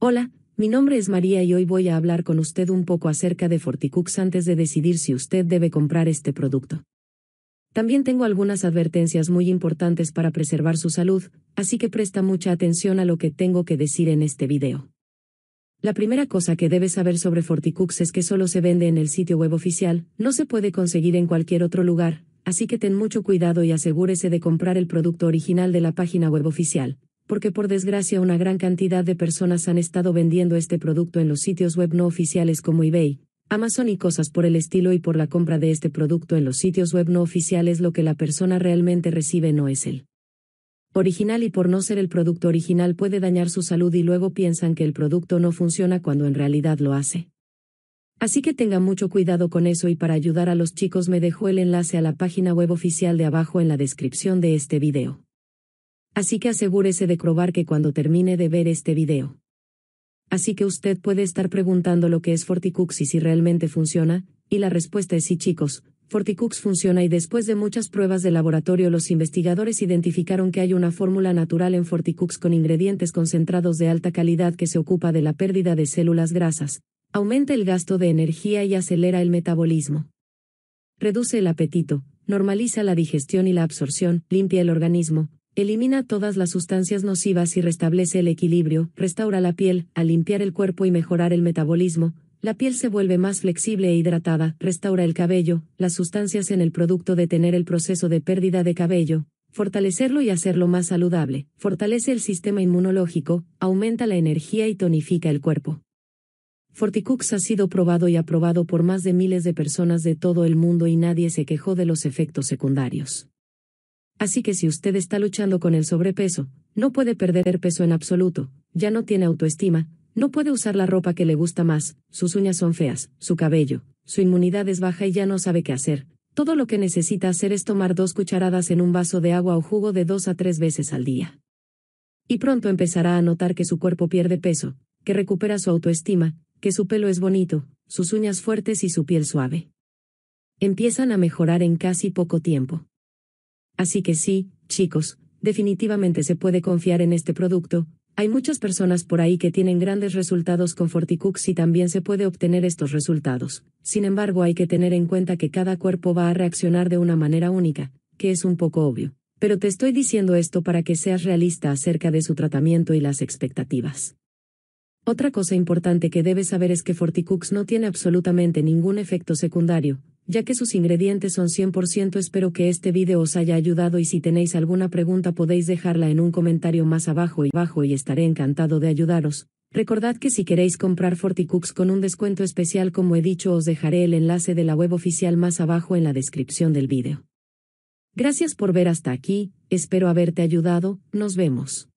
Hola, mi nombre es María y hoy voy a hablar con usted un poco acerca de Forticux antes de decidir si usted debe comprar este producto. También tengo algunas advertencias muy importantes para preservar su salud, así que presta mucha atención a lo que tengo que decir en este video. La primera cosa que debe saber sobre Forticux es que solo se vende en el sitio web oficial, no se puede conseguir en cualquier otro lugar, así que ten mucho cuidado y asegúrese de comprar el producto original de la página web oficial porque por desgracia una gran cantidad de personas han estado vendiendo este producto en los sitios web no oficiales como eBay, Amazon y cosas por el estilo y por la compra de este producto en los sitios web no oficiales lo que la persona realmente recibe no es el original y por no ser el producto original puede dañar su salud y luego piensan que el producto no funciona cuando en realidad lo hace. Así que tenga mucho cuidado con eso y para ayudar a los chicos me dejó el enlace a la página web oficial de abajo en la descripción de este video. Así que asegúrese de probar que cuando termine de ver este video. Así que usted puede estar preguntando lo que es Forticux y si realmente funciona, y la respuesta es sí chicos, Forticux funciona y después de muchas pruebas de laboratorio los investigadores identificaron que hay una fórmula natural en Forticux con ingredientes concentrados de alta calidad que se ocupa de la pérdida de células grasas, aumenta el gasto de energía y acelera el metabolismo. Reduce el apetito, normaliza la digestión y la absorción, limpia el organismo, Elimina todas las sustancias nocivas y restablece el equilibrio, restaura la piel, al limpiar el cuerpo y mejorar el metabolismo, la piel se vuelve más flexible e hidratada, restaura el cabello, las sustancias en el producto detener el proceso de pérdida de cabello, fortalecerlo y hacerlo más saludable, fortalece el sistema inmunológico, aumenta la energía y tonifica el cuerpo. Forticux ha sido probado y aprobado por más de miles de personas de todo el mundo y nadie se quejó de los efectos secundarios. Así que si usted está luchando con el sobrepeso, no puede perder peso en absoluto, ya no tiene autoestima, no puede usar la ropa que le gusta más, sus uñas son feas, su cabello, su inmunidad es baja y ya no sabe qué hacer. Todo lo que necesita hacer es tomar dos cucharadas en un vaso de agua o jugo de dos a tres veces al día. Y pronto empezará a notar que su cuerpo pierde peso, que recupera su autoestima, que su pelo es bonito, sus uñas fuertes y su piel suave. Empiezan a mejorar en casi poco tiempo. Así que sí, chicos, definitivamente se puede confiar en este producto, hay muchas personas por ahí que tienen grandes resultados con Forticux y también se puede obtener estos resultados. Sin embargo, hay que tener en cuenta que cada cuerpo va a reaccionar de una manera única, que es un poco obvio. Pero te estoy diciendo esto para que seas realista acerca de su tratamiento y las expectativas. Otra cosa importante que debes saber es que Forticux no tiene absolutamente ningún efecto secundario, ya que sus ingredientes son 100% espero que este video os haya ayudado y si tenéis alguna pregunta podéis dejarla en un comentario más abajo y bajo y estaré encantado de ayudaros. Recordad que si queréis comprar Forticooks con un descuento especial como he dicho os dejaré el enlace de la web oficial más abajo en la descripción del vídeo. Gracias por ver hasta aquí, espero haberte ayudado, nos vemos.